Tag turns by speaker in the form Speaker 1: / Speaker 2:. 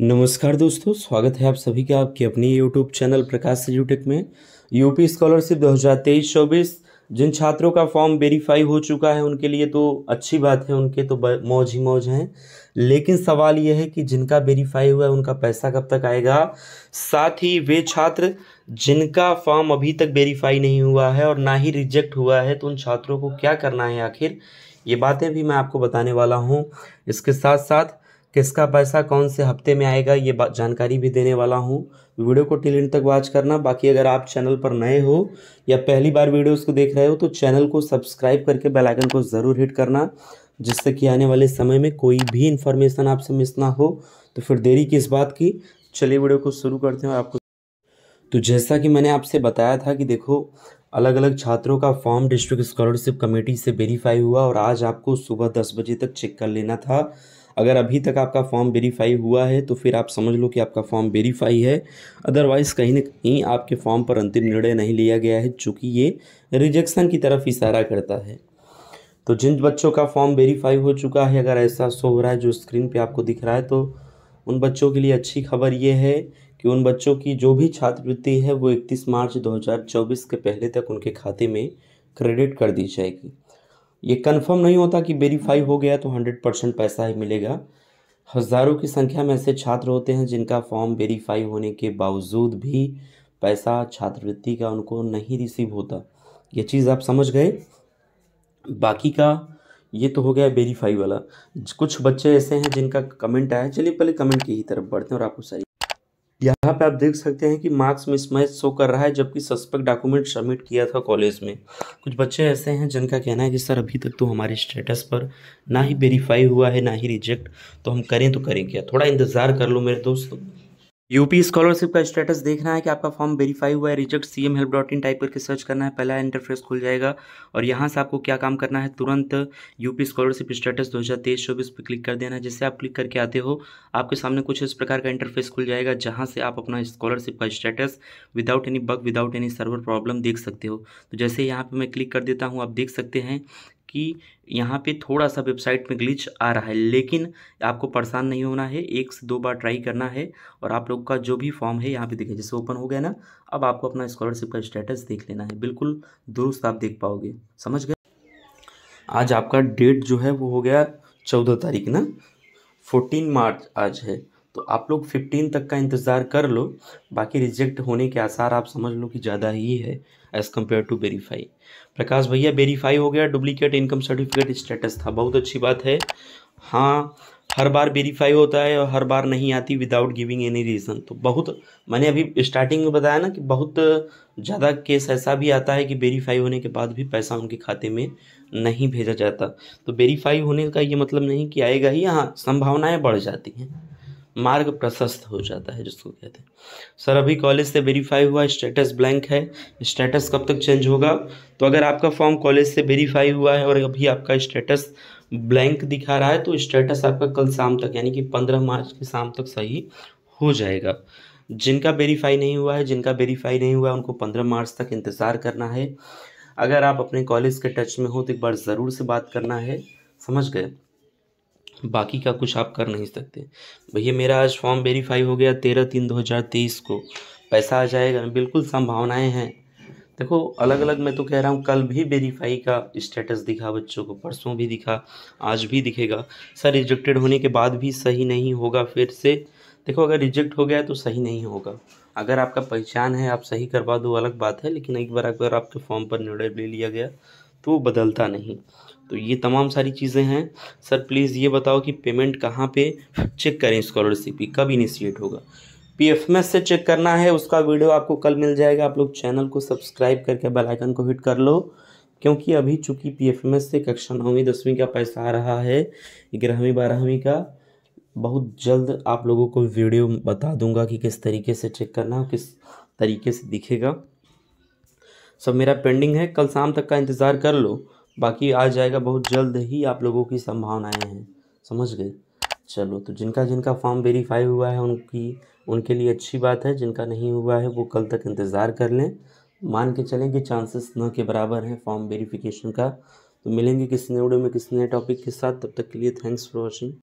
Speaker 1: नमस्कार दोस्तों स्वागत है आप सभी का आपके अपने यूट्यूब चैनल प्रकाश से यूटेक में यूपी स्कॉलरशिप 2023-24 जिन छात्रों का फॉर्म वेरीफाई हो चुका है उनके लिए तो अच्छी बात है उनके तो मौज ही मौज हैं लेकिन सवाल यह है कि जिनका वेरीफाई हुआ है उनका पैसा कब तक आएगा साथ ही वे छात्र जिनका फॉर्म अभी तक वेरीफाई नहीं हुआ है और ना ही रिजेक्ट हुआ है तो उन छात्रों को क्या करना है आखिर ये बातें भी मैं आपको बताने वाला हूँ इसके साथ साथ किसका पैसा कौन से हफ्ते में आएगा ये जानकारी भी देने वाला हूँ वीडियो को टिल तक वॉच करना बाकी अगर आप चैनल पर नए हो या पहली बार वीडियो को देख रहे हो तो चैनल को सब्सक्राइब करके बेल आइकन को ज़रूर हिट करना जिससे कि आने वाले समय में कोई भी इन्फॉर्मेशन आपसे मिस ना हो तो फिर देरी किस बात की चलिए वीडियो को शुरू करते हैं आपको तो जैसा कि मैंने आपसे बताया था कि देखो अलग अलग छात्रों का फॉर्म डिस्ट्रिक्ट स्कॉलरशिप कमेटी से वेरीफाई हुआ और आज आपको सुबह दस बजे तक चेक कर लेना था अगर अभी तक आपका फॉर्म वेरीफाई हुआ है तो फिर आप समझ लो कि आपका फॉर्म वेरीफाई है अदरवाइज़ कहीं ना कहीं आपके फॉर्म पर अंतिम निर्णय नहीं लिया गया है चूँकि ये रिजेक्शन की तरफ इशारा करता है तो जिन बच्चों का फॉर्म वेरीफाई हो चुका है अगर ऐसा शो हो रहा है जो स्क्रीन पर आपको दिख रहा है तो उन बच्चों के लिए अच्छी खबर ये है कि उन बच्चों की जो भी छात्रवृत्ति है वो इकतीस मार्च 2024 के पहले तक उनके खाते में क्रेडिट कर दी जाएगी ये कंफर्म नहीं होता कि वेरीफाई हो गया तो हंड्रेड परसेंट पैसा ही मिलेगा हज़ारों की संख्या में ऐसे छात्र होते हैं जिनका फॉर्म वेरीफाई होने के बावजूद भी पैसा छात्रवृत्ति का उनको नहीं रिसीव होता ये चीज़ आप समझ गए बाकी का ये तो हो गया वेरीफाई वाला कुछ बच्चे ऐसे हैं जिनका कमेंट आया चलिए पहले कमेंट की ही तरफ बढ़ते हैं और आपको सही यहाँ पे आप देख सकते हैं कि मार्क्स मिसमैच शो कर रहा है जबकि सस्पेक्ट डॉक्यूमेंट सबमिट किया था कॉलेज में कुछ बच्चे ऐसे हैं जिनका कहना है कि सर अभी तक तो हमारे स्टेटस पर ना ही वेरीफाई हुआ है ना ही रिजेक्ट तो हम करें तो करें क्या थोड़ा इंतज़ार कर लो मेरे दोस्तों यूपी स्कॉलरशिप का स्टेटस देखना है कि आपका फॉर्म वेरीफाई हुआ है reject C M help dot in type करके सर्च करना है पहला इंटरफेस खुल जाएगा और यहाँ से आपको क्या काम करना है तुरंत यूपी स्कॉलरशिप स्टेटस दो हज़ार तेईस चौबीस पर क्लिक कर देना है जिससे आप क्लिक करके आते हो आपके सामने कुछ इस प्रकार का इंटरफेस खुल जाएगा जहाँ से आप अपना स्कॉलरशिप का status without any bug without any server problem देख सकते हो तो जैसे यहाँ पर मैं क्लिक कर देता हूँ आप देख सकते हैं कि यहाँ पे थोड़ा सा वेबसाइट में ग्लिच आ रहा है लेकिन आपको परेशान नहीं होना है एक से दो बार ट्राई करना है और आप लोग का जो भी फॉर्म है यहाँ पे देखिए जैसे ओपन हो गया ना अब आपको अपना स्कॉलरशिप का स्टेटस देख लेना है बिल्कुल दुरुस्त आप देख पाओगे समझ गए आज आपका डेट जो है वो हो गया चौदह तारीख ना फोर्टीन मार्च आज है तो आप लोग फिफ्टीन तक का इंतज़ार कर लो बाकी रिजेक्ट होने के आसार आप समझ लो कि ज़्यादा ही है as compare to verify Prakash भैया वेरीफाई हो गया डुप्लीकेट इनकम सर्टिफिकेट स्टेटस था बहुत अच्छी बात है हाँ हर बार वेरीफाई होता है और हर बार नहीं आती विदाउट गिविंग एनी रीज़न तो बहुत मैंने अभी स्टार्टिंग में बताया ना कि बहुत ज़्यादा केस ऐसा भी आता है कि वेरीफाई होने के बाद भी पैसा उनके खाते में नहीं भेजा जाता तो वेरीफाई होने का ये मतलब नहीं कि आएगा ही हाँ संभावनाएँ बढ़ जाती हैं मार्ग प्रशस्त हो जाता है जिसको कहते हैं सर अभी कॉलेज से वेरीफाई हुआ स्टेटस ब्लैंक है स्टेटस कब तक चेंज होगा तो अगर आपका फॉर्म कॉलेज से वेरीफाई हुआ है और अभी आपका स्टेटस ब्लैंक दिखा रहा है तो स्टेटस आपका कल शाम तक यानी कि पंद्रह मार्च की शाम तक सही हो जाएगा जिनका वेरीफाई नहीं हुआ है जिनका वेरीफाई नहीं हुआ है उनको पंद्रह मार्च तक इंतज़ार करना है अगर आप अपने कॉलेज के टच में हो तो एक बार ज़रूर से बात करना है समझ गए बाकी का कुछ आप कर नहीं सकते भैया मेरा आज फॉर्म वेरीफाई हो गया तेरह तीन दो हज़ार तेईस को पैसा आ जाएगा बिल्कुल संभावनाएं हैं देखो अलग अलग मैं तो कह रहा हूँ कल भी वेरीफाई का स्टेटस दिखा बच्चों को परसों भी दिखा आज भी दिखेगा सर रिजेक्टेड होने के बाद भी सही नहीं होगा फिर से देखो अगर रिजेक्ट हो गया तो सही नहीं होगा अगर आपका पहचान है आप सही करवा दो अलग बात है लेकिन एक बार अगर आपके फॉर्म पर निर्णय ले लिया गया तो वो बदलता नहीं तो ये तमाम सारी चीज़ें हैं सर प्लीज़ ये बताओ कि पेमेंट कहाँ पे चेक करें स्कॉलरशिप की कब इनिशिएट होगा पीएफएमएस से चेक करना है उसका वीडियो आपको कल मिल जाएगा आप लोग चैनल को सब्सक्राइब करके बेल आइकन को हिट कर लो क्योंकि अभी चूंकि पीएफएमएस से कक्षा नौवीं दसवीं का पैसा आ रहा है ग्यारहवीं बारहवीं का बहुत जल्द आप लोगों को वीडियो बता दूंगा कि किस तरीके से चेक करना है किस तरीके से दिखेगा सब मेरा पेंडिंग है कल शाम तक का इंतज़ार कर लो बाकी आ जाएगा बहुत जल्द ही आप लोगों की संभावनाएं हैं समझ गए चलो तो जिनका जिनका फॉर्म वेरीफाई हुआ है उनकी उनके लिए अच्छी बात है जिनका नहीं हुआ है वो कल तक इंतज़ार कर लें मान के चलें कि चांसेस न के बराबर हैं फॉर्म वेरीफिकेशन का तो मिलेंगे किसी नए वीडियो में किसी नए टॉपिक के साथ तब तक के लिए थैंक्स फॉर वॉचिंग